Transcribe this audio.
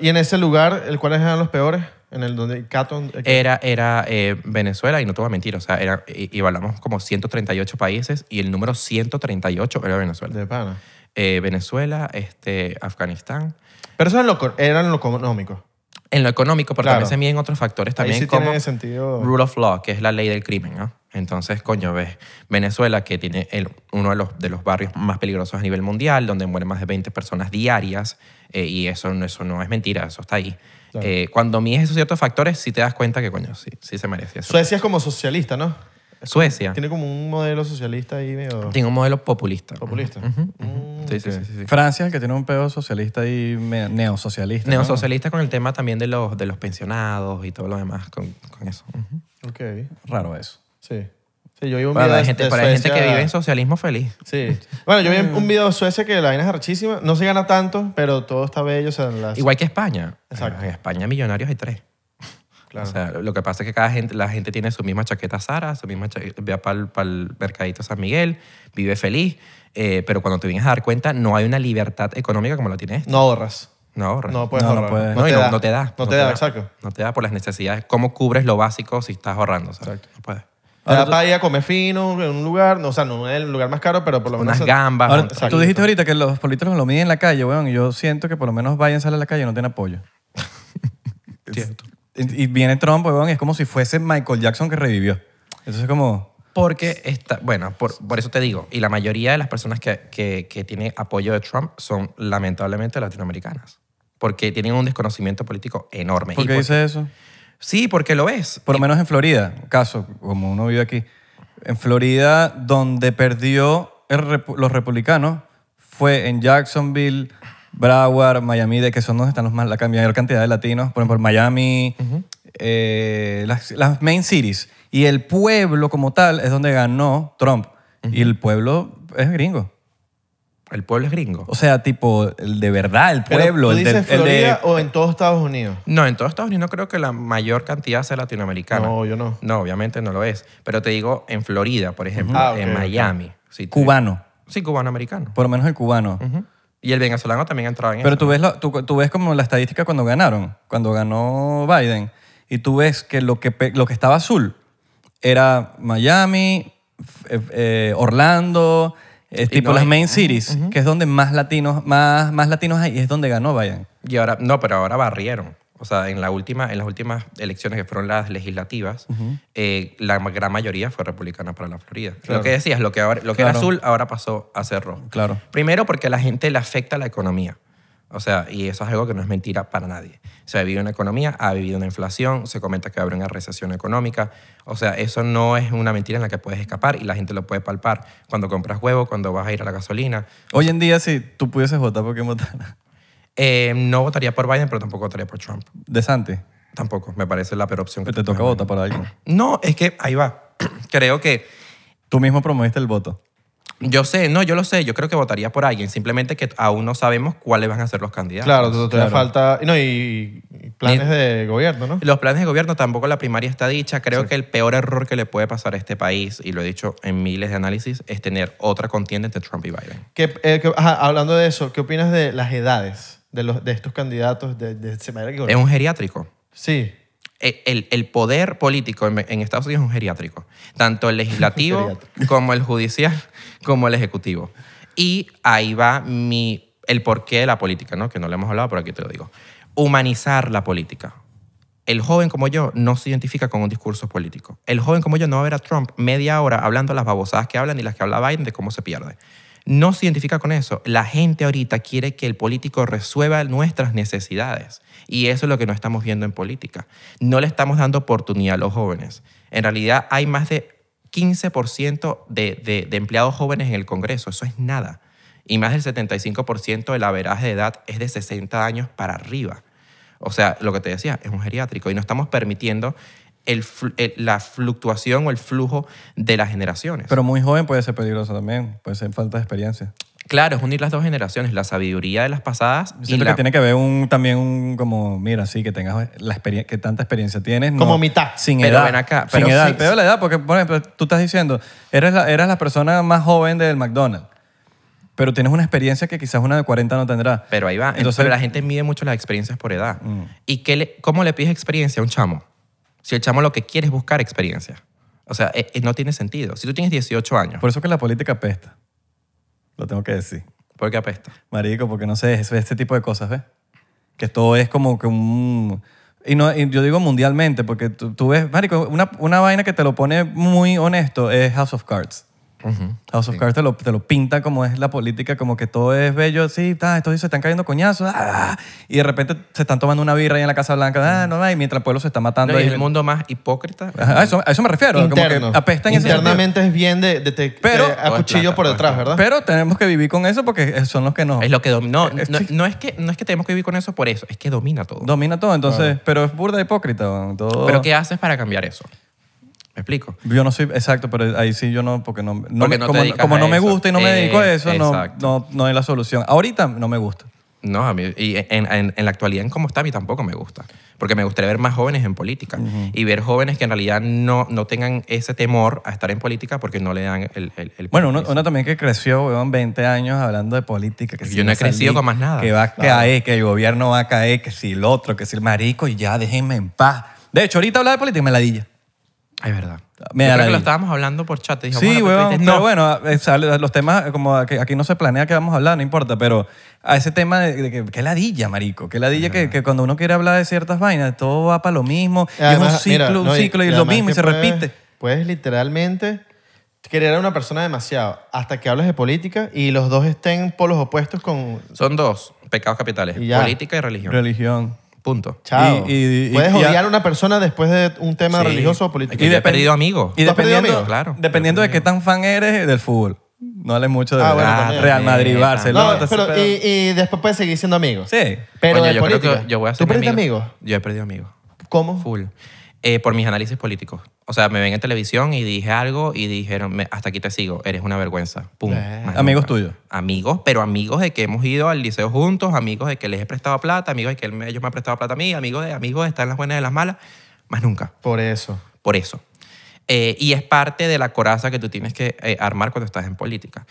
¿Y en ese lugar, el cuáles eran los peores? En el donde Caton. Eh, era, era eh, Venezuela, y no te voy a mentir, o sea, era, y, como 138 países y el número 138 era Venezuela. De pana. Eh, Venezuela, este, Afganistán. Pero eso era lo, en lo económico. En lo económico, porque también se miden otros factores también como sentido. rule of law, que es la ley del crimen, ¿no? Entonces, coño, ves Venezuela, que tiene uno de los, de los barrios más peligrosos a nivel mundial, donde mueren más de 20 personas diarias, eh, y eso, eso no es mentira, eso está ahí. Eh, cuando mides esos ciertos factores, sí te das cuenta que, coño, sí, sí se merece eso. Suecia es como socialista, ¿no? Suecia. tiene como un modelo socialista ahí medio... Tiene un modelo populista. Populista. Mm, sí, sí, sí, Francia, que tiene un pedo socialista y neosocialista. Neosocialista con el tema también de los, de los pensionados y todo lo demás con, con eso. Ok. Raro eso. Sí. Sí, yo vi un video gente, para gente que vive en socialismo feliz. Sí. Bueno, yo vi mm. un video de Suecia que la vaina es archísima. No se gana tanto, pero todo está bello. Igual que España. Exacto. En España millonarios hay tres. Claro. O sea, lo que pasa es que cada gente, la gente tiene su misma chaqueta Sara, su misma chaqueta para el, mercadito San Miguel, vive feliz, eh, pero cuando te vienes a dar cuenta no hay una libertad económica como la tienes. Este. No ahorras. No ahorras. No puedes no, No, puedes. no, te da. no, te da. exacto. No te da por las necesidades. ¿Cómo cubres lo básico si estás ahorrando? Exacto. No puedes. Ahora, para ir a comer fino en un lugar, no, o sea, no es el lugar más caro, pero por lo menos. Unas gambas. tú dijiste ahorita que los políticos lo miden en la calle, weón, y yo siento que por lo menos a salir a la calle y no tienen apoyo. Cierto. Y, viene Trump, weón, es como si fuese Michael Jackson que revivió. Entonces es como. Porque está, bueno, por, por eso te digo, y la mayoría de las personas que, que, que tienen apoyo de Trump son lamentablemente latinoamericanas, porque tienen un desconocimiento político enorme. ¿Por qué y dice eso? Sí, porque lo ves, Por lo menos en Florida, caso, como uno vive aquí. En Florida, donde perdió los republicanos, fue en Jacksonville, Broward, Miami, de que son donde están los más, la mayor cantidad de latinos. Por ejemplo, Miami, eh, las, main cities. Y el pueblo como tal es donde ganó Trump. Y el pueblo es gringo. El pueblo es gringo. O sea, tipo, el de verdad, el pueblo. el Florida o en todos Estados Unidos? No, en todos Estados Unidos no creo que la mayor cantidad sea latinoamericana. No, yo no. No, obviamente no lo es. Pero te digo, en Florida, por ejemplo, ah, en Miami. Cubano. Sí, cubano-americano. Por lo menos el cubano. Y el venezolano también entraba en Pero tú, ves tú, ves como la estadística cuando ganaron, cuando ganó Biden, y tú ves que lo que, lo que estaba azul era Miami, eh, eh, Orlando tipo las main cities, que es donde más latinos, más, más latinos hay y es donde ganó Biden. Y ahora, no, pero ahora barrieron. O sea, en, la última, en las últimas elecciones que fueron las legislativas, eh, la gran mayoría fue republicana para la Florida. Lo que decías, lo que, lo que era azul ahora pasó a ser rojo. Claro. Primero porque a la gente le afecta la economía. O sea, y eso es algo que no es mentira para nadie. Se ha vivido una economía, ha vivido una inflación, se comenta que habrá una recesión económica. O sea, eso no es una mentira en la que puedes escapar y la gente lo puede palpar cuando compras huevo, cuando vas a ir a la gasolina. Hoy en día, si tú pudieses votar por qué votar. Eh, no votaría por Biden, pero tampoco votaría por Trump. ¿De Santi? Tampoco, me parece la peor opción. Que ¿Te toca votar para alguien? No, es que ahí va. Creo que... Tú mismo promoviste el voto. Yo sé, no, yo lo sé. Yo creo que votaría por alguien. Simplemente que aún no sabemos cuáles van a ser los candidatos. Claro, todavía falta. No, y planes de gobierno, ¿no? Los planes de gobierno tampoco la primaria está dicha. Creo que el peor error que le puede pasar a este país, y lo he dicho en miles de análisis, es tener otra contienda entre Trump y Biden. Eh, hablando de eso, ¿qué opinas de las edades de, los, de estos candidatos de, de Es un geriátrico. Sí. E, el, poder político en, Estados Unidos es un geriátrico, tanto el legislativo como el judicial, como el ejecutivo. Y ahí va mi, el porqué de la política, ¿no? que no le hemos hablado, pero aquí te lo digo. Humanizar la política. El joven como yo no se identifica con un discurso político. El joven como yo no va a ver a Trump media hora hablando las babosadas que hablan y las que habla Biden de cómo se pierde no se identifica con eso. La gente ahorita quiere que el político resuelva nuestras necesidades. Y eso es lo que no estamos viendo en política. No le estamos dando oportunidad a los jóvenes. En realidad hay más de 15% de, de, empleados jóvenes en el Congreso. Eso es nada. Y más del 75% de la averaje de edad es de 60 años para arriba. O sea, lo que te decía, es un geriátrico. Y no estamos permitiendo eh, la fluctuación o el flujo de las generaciones. Pero muy joven puede ser peligroso también, puede ser falta de experiencia. Claro, es unir las dos generaciones, la sabiduría de las pasadas. siempre que tiene que ver un, también un como, mira, sí, que tengas la que tanta experiencia tienes. Como mitad. Sin pero edad. Ven acá, pero sin edad. pero la edad, porque, por ejemplo, tú estás diciendo, eres la, la persona más joven del McDonald's pero tienes una experiencia que quizás una de 40 no tendrá. Pero ahí va. Entonces, pero la gente mide mucho las experiencias por edad. Mm. ¿Y qué le, cómo le pides experiencia a un chamo? si el chamo lo que quiere es buscar experiencia. O sea, eh, eh, no tiene sentido. Si tú tienes 18 años. Por eso que la política apesta. Lo tengo que decir. ¿Por qué apesta? Marico, porque no sé, es este tipo de cosas, ¿ves? Que todo es como que un... Y, no, yo digo mundialmente, porque tú, ves, Marico, una, una, vaina que te lo pone muy honesto es House of Cards a House of te lo, pinta como es la política, como que todo es bello, sí, está se están cayendo coñazos, ah, ah, ah, y de repente se están tomando una birra ahí en la Casa Blanca, no, y mientras el pueblo se está matando. es el mundo más hipócrita. a, eso, me refiero, Internamente es bien de, de pero, a cuchillo por detrás, ¿verdad? Pero tenemos que vivir con eso porque son los que no. Es lo que no, eh, no, es que, no es que tenemos que vivir con eso por eso, es que domina todo. Domina todo, entonces, pero es burda hipócrita. Todo. Pero ¿qué haces para cambiar eso? ¿Me explico? Yo no soy, exacto, pero ahí sí yo no, porque no, como, no me gusta y no me eh, dedico a eso, no, no, es la solución. Ahorita no me gusta. No, a mí, y en, la actualidad, en cómo está, a mí tampoco me gusta. Porque me gustaría ver más jóvenes en política y ver jóvenes que en realidad no, no tengan ese temor a estar en política porque no le dan el. el, bueno, uno, también que creció, weón, 20 años hablando de política. Que Yo no he crecido con más nada. Que va a caer, que el gobierno va a caer, que si el otro, que si el marico, y ya déjenme en paz. De hecho, ahorita hablar de política me ladilla. Es verdad. Me que lo estábamos hablando por chat. sí, bueno, no, bueno, eh, eh, los temas, como aquí, no se planea que vamos a hablar, no importa, pero a ese tema de, que, ladilla, marico, que ladilla que, cuando uno quiere hablar de ciertas vainas, todo va para lo mismo, es un ciclo, un ciclo, y, lo mismo, y se repite. Puedes literalmente querer a una persona demasiado hasta que hables de política y los dos estén polos opuestos con... Son dos pecados capitales, política y religión. Religión. Punto. Chao. Y, Puedes odiar a una persona después de un tema religioso o político. Y de perdido amigos. Y dependiendo, Claro. dependiendo de qué tan fan eres del fútbol. No hables mucho de ah, ah, Real Madrid, Barcelona. y, después puedes seguir siendo amigos. Sí. Pero yo creo que ¿Tú perdiste amigos? Yo he perdido amigos. ¿Cómo? Full. Eh, por mis análisis políticos. O sea, me ven en televisión y dije algo y dijeron, hasta aquí te sigo, eres una vergüenza. Pum. Eh, amigos tuyos. Amigos, pero amigos de que hemos ido al liceo juntos, amigos de que les he prestado plata, amigos de que ellos me han prestado plata a mí, amigos de amigos de estar en las buenas y en las malas. Más nunca. Por eso. Por eso. Eh, y es parte de la coraza que tú tienes que armar cuando estás en política.